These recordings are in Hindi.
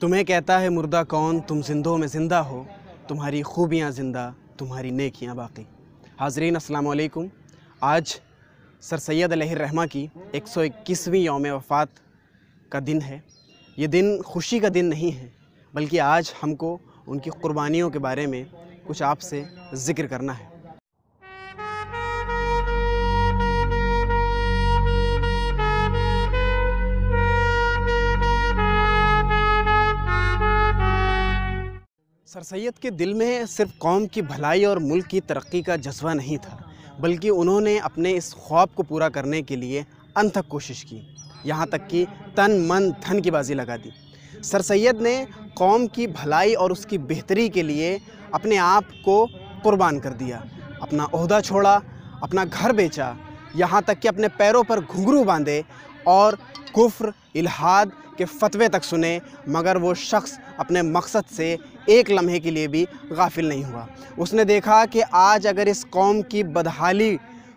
तुम्हें कहता है मुर्दा कौन तुम जिंदों में ज़िंदा हो तुम्हारी खूबियाँ ज़िंदा तुम्हारी नेकियाँ बाकी हाजरीन असलकुम आज सर सैद रहमा की एक सौ इक्कीसवीं योम वफ़ात का दिन है ये दिन खुशी का दिन नहीं है बल्कि आज हमको उनकी कुर्बानियों के बारे में कुछ आपसे ज़िक्र करना है सर सैद के दिल में सिर्फ कौम की भलाई और मुल्क की तरक्की का जज्बा नहीं था बल्कि उन्होंने अपने इस ख्वाब को पूरा करने के लिए अनथक कोशिश की यहाँ तक कि तन मन धन की बाजी लगा दी सर सैद ने कौम की भलाई और उसकी बेहतरी के लिए अपने आप को कुर्बान कर दिया अपना अहदा छोड़ा अपना घर बेचा यहाँ तक कि अपने पैरों पर घुंघरू बांधे और कुफ्र इलाहाद के फतवे तक सुने मगर वो शख्स अपने मकसद से एक लम्हे के लिए भी गाफिल नहीं हुआ उसने देखा कि आज अगर इस कौम की बदहाली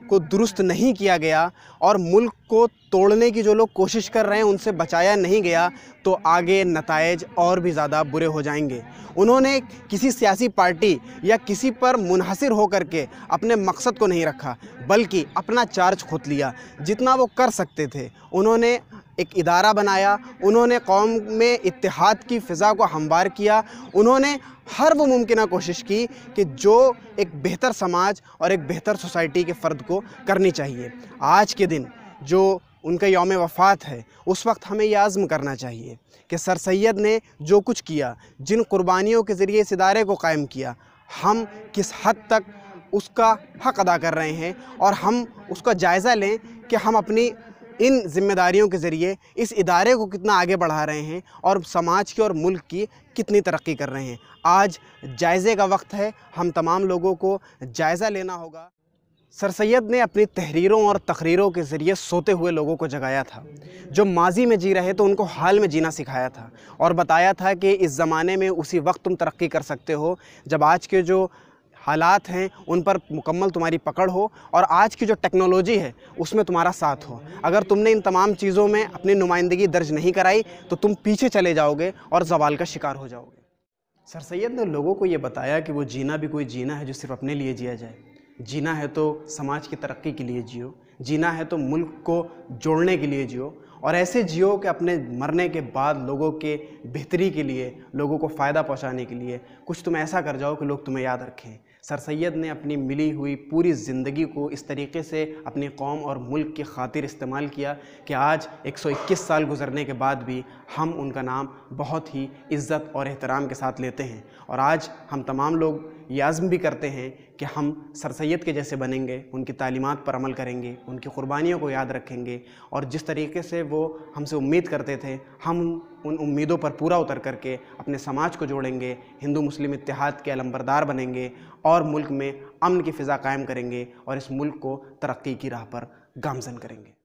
को दुरुस्त नहीं किया गया और मुल्क को तोड़ने की जो लोग कोशिश कर रहे हैं उनसे बचाया नहीं गया तो आगे नतज और भी ज़्यादा बुरे हो जाएंगे उन्होंने किसी सियासी पार्टी या किसी पर मुनहसर होकर के अपने मकसद को नहीं रखा बल्कि अपना चार्ज खोद लिया जितना वो कर सकते थे उन्होंने एक इदारा बनाया उन्होंने कौम में इतिहाद की फ़िज़ा को हमवार किया उन्होंने हर वो मुमकिन कोशिश की कि जो एक बेहतर समाज और एक बेहतर सोसाइटी के फ़र्द को करनी चाहिए आज के दिन जो उनका योम वफ़ात है उस वक्त हमें यह आज़म करना चाहिए कि सर सैद ने जो कुछ किया जिन कुर्बानियों के ज़रिए इस इदारे को कायम किया हम किस हद तक उसका हक़ अदा कर रहे हैं और हम उसका जायज़ा लें कि हम अपनी इन जिम्मेदारियों के ज़रिए इस इदारे को कितना आगे बढ़ा रहे हैं और समाज की और मुल्क की कितनी तरक्की कर रहे हैं आज जायज़े का वक्त है हम तमाम लोगों को जायज़ा लेना होगा सर सैद ने अपनी तहरीरों और तकरीरों के ज़रिए सोते हुए लोगों को जगाया था जो माजी में जी रहे तो उनको हाल में जीना सिखाया था और बताया था कि इस ज़माने में उसी वक्त तुम तरक्की कर सकते हो जब आज के जो हालात हैं उन पर मुकम्मल तुम्हारी पकड़ हो और आज की जो टेक्नोलॉजी है उसमें तुम्हारा साथ हो अगर तुमने इन तमाम चीज़ों में अपनी नुमाइंदगी दर्ज नहीं कराई तो तुम पीछे चले जाओगे और जवाल का शिकार हो जाओगे सर सैद ने लोगों को ये बताया कि वो जीना भी कोई जीना है जो सिर्फ अपने लिए जिया जाए जीना है तो समाज की तरक्की के लिए जियो जीना है तो मुल्क को जोड़ने के लिए जियो और ऐसे जियो कि अपने मरने के बाद लोगों के बेहतरी के लिए लोगों को फ़ायदा पहुंचाने के लिए कुछ तुम ऐसा कर जाओ कि लोग तुम्हें याद रखें सर सैद ने अपनी मिली हुई पूरी ज़िंदगी को इस तरीके से अपनी कौम और मुल्क की खातिर इस्तेमाल किया कि आज 121 साल गुजरने के बाद भी हम उनका नाम बहुत ही इज़्ज़त और एहतराम के साथ लेते हैं और आज हम तमाम लोग ये आज़म भी करते हैं कि हम सर सैद के जैसे बनेंगे उनकी तालीमत पर अमल करेंगे उनकी क़ुरबानियों को याद रखेंगे और जिस तरीके से वो हमसे उम्मीद करते थे हम उन उम्मीदों पर पूरा उतर करके अपने समाज को जोड़ेंगे हिंदू मुस्लिम इतिहाद के अलम्बरदार बनेंगे और मुल्क में अमन की फ़िज़ा कायम करेंगे और इस मुल्क को तरक्की की राह पर गामजन करेंगे